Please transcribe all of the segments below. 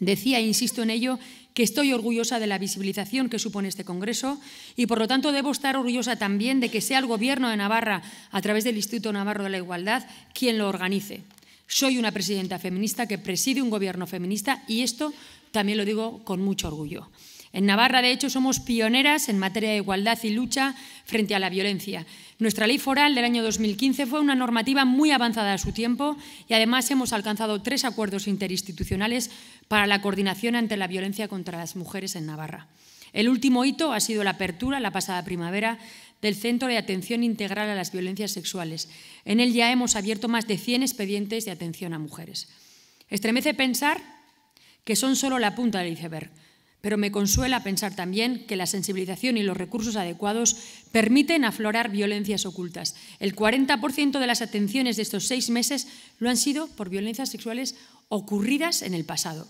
Decía, e insisto en ello, que estoy orgullosa de la visibilización que supone este Congreso y, por lo tanto, debo estar orgullosa también de que sea el Gobierno de Navarra, a través del Instituto Navarro de la Igualdad, quien lo organice. Soy una presidenta feminista que preside un Gobierno feminista y esto también lo digo con mucho orgullo. En Navarra, de hecho, somos pioneras en materia de igualdad y lucha frente a la violencia. Nuestra ley foral del año 2015 fue una normativa muy avanzada a su tiempo y además hemos alcanzado tres acuerdos interinstitucionales para la coordinación ante la violencia contra las mujeres en Navarra. El último hito ha sido la apertura la pasada primavera del Centro de Atención Integral a las Violencias Sexuales. En él ya hemos abierto más de 100 expedientes de atención a mujeres. Estremece pensar que son solo la punta del iceberg. Pero me consuela pensar también que la sensibilización y los recursos adecuados permiten aflorar violencias ocultas. El 40% de las atenciones de estos seis meses lo han sido por violencias sexuales ocurridas en el pasado.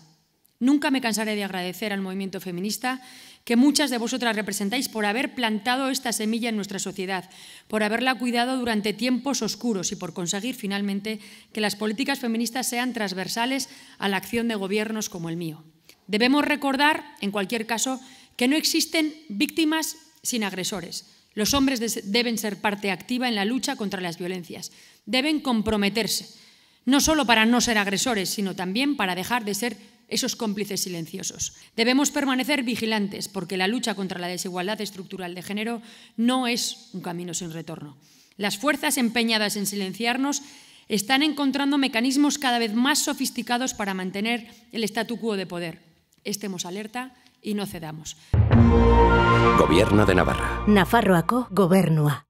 Nunca me cansaré de agradecer al movimiento feminista que muchas de vosotras representáis por haber plantado esta semilla en nuestra sociedad, por haberla cuidado durante tiempos oscuros y por conseguir finalmente que las políticas feministas sean transversales a la acción de gobiernos como el mío. Debemos recordar, en cualquier caso, que no existen víctimas sin agresores. Los hombres deben ser parte activa en la lucha contra las violencias. Deben comprometerse, no solo para no ser agresores, sino también para dejar de ser esos cómplices silenciosos. Debemos permanecer vigilantes porque la lucha contra la desigualdad estructural de género no es un camino sin retorno. Las fuerzas empeñadas en silenciarnos están encontrando mecanismos cada vez más sofisticados para mantener el statu quo de poder estemos alerta y no cedamos. Gobierno de Navarra. Nafarroaco Gobernua.